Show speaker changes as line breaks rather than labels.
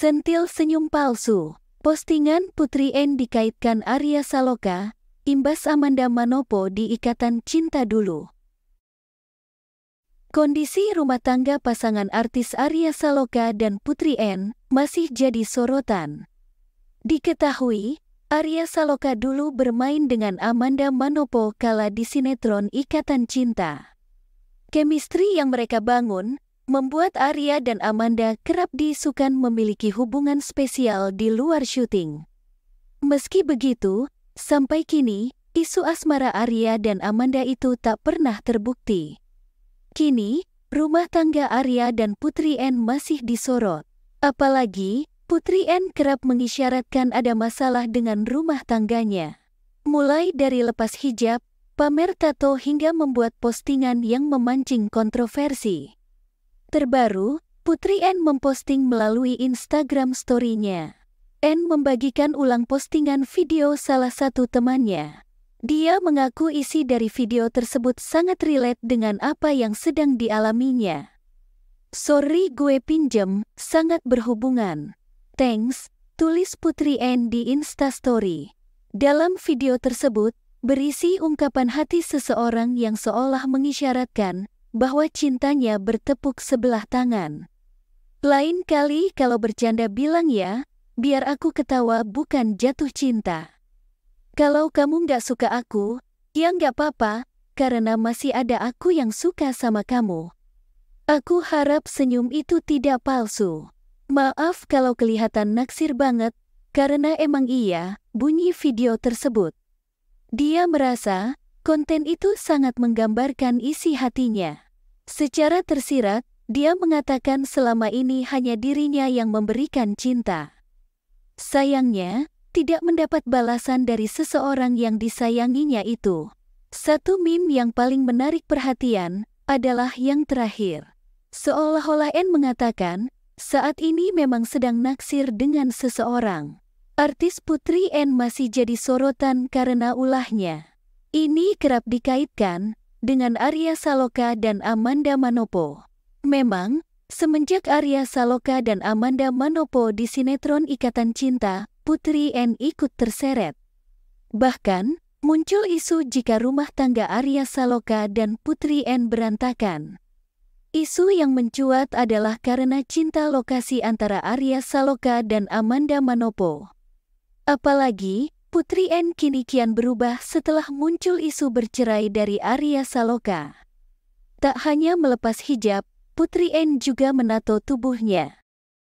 Sentil senyum palsu. Postingan Putri N dikaitkan Arya Saloka, imbas Amanda Manopo di ikatan cinta dulu. Kondisi rumah tangga pasangan artis Arya Saloka dan Putri N masih jadi sorotan. Diketahui, Arya Saloka dulu bermain dengan Amanda Manopo kala di sinetron Ikatan Cinta. Kemistri yang mereka bangun membuat Arya dan Amanda kerap diisukan memiliki hubungan spesial di luar syuting. Meski begitu, sampai kini, isu asmara Arya dan Amanda itu tak pernah terbukti. Kini, rumah tangga Arya dan Putri N masih disorot. Apalagi, Putri N kerap mengisyaratkan ada masalah dengan rumah tangganya. Mulai dari lepas hijab, pamer tato hingga membuat postingan yang memancing kontroversi terbaru, Putri N memposting melalui Instagram story-nya. N membagikan ulang postingan video salah satu temannya. Dia mengaku isi dari video tersebut sangat relate dengan apa yang sedang dialaminya. Sorry gue pinjem, sangat berhubungan. Thanks, tulis Putri N di Instastory. Dalam video tersebut, berisi ungkapan hati seseorang yang seolah mengisyaratkan bahwa cintanya bertepuk sebelah tangan. Lain kali kalau bercanda bilang ya, biar aku ketawa bukan jatuh cinta. Kalau kamu nggak suka aku, ya nggak apa-apa, karena masih ada aku yang suka sama kamu. Aku harap senyum itu tidak palsu. Maaf kalau kelihatan naksir banget, karena emang iya bunyi video tersebut. Dia merasa Konten itu sangat menggambarkan isi hatinya. Secara tersirat, dia mengatakan selama ini hanya dirinya yang memberikan cinta. Sayangnya, tidak mendapat balasan dari seseorang yang disayanginya itu. Satu meme yang paling menarik perhatian adalah yang terakhir. Seolah-olah N mengatakan, saat ini memang sedang naksir dengan seseorang. Artis Putri N masih jadi sorotan karena ulahnya. Ini kerap dikaitkan dengan Arya Saloka dan Amanda Manopo. Memang, semenjak Arya Saloka dan Amanda Manopo di sinetron Ikatan Cinta, Putri N ikut terseret. Bahkan, muncul isu jika rumah tangga Arya Saloka dan Putri N berantakan. Isu yang mencuat adalah karena cinta lokasi antara Arya Saloka dan Amanda Manopo. Apalagi, Putri N kini kian berubah setelah muncul isu bercerai dari Arya Saloka. Tak hanya melepas hijab, Putri N juga menato tubuhnya.